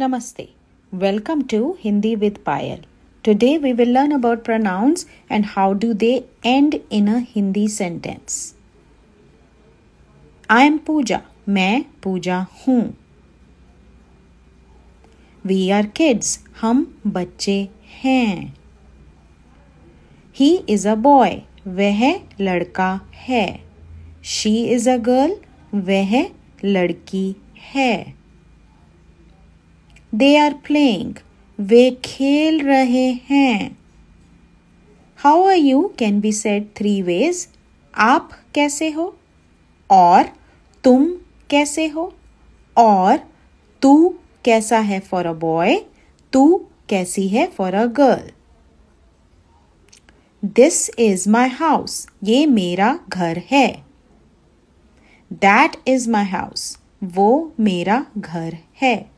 Namaste. Welcome to Hindi with Payal. Today we will learn about pronouns and how do they end in a Hindi sentence. I am Pooja. मैं पूजा हूँ we are kids हम बच्चे हैं he is a boy वह लड़का है she is a girl वह लड़की है दे आर प्लेइंग वे खेल रहे हैं how are you can be said three ways आप कैसे हो और तुम कैसे हो और तू कैसा है फॉर अ बॉय तू कैसी है for a girl this is my house ये मेरा घर है दैट इज माई हाउस वो मेरा घर है